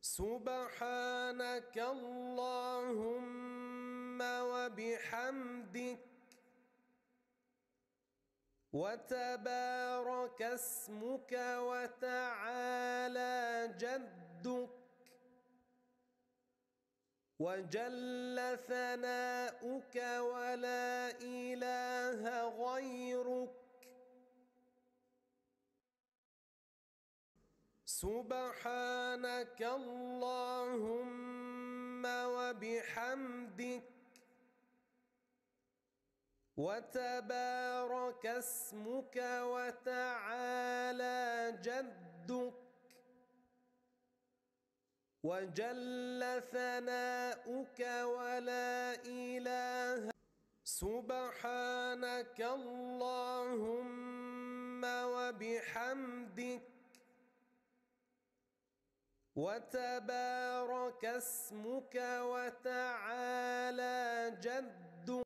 سبحانك اللهم وبحمدك وتبارك اسمك وتعالى جدك وجل ثناؤك ولا سبحانك اللهم وبحمدك وتبارك اسمك وتعالى جدك وجل ثناؤك ولا إله سبحانك اللهم وبحمدك وتبارك اسمك وتعالى جد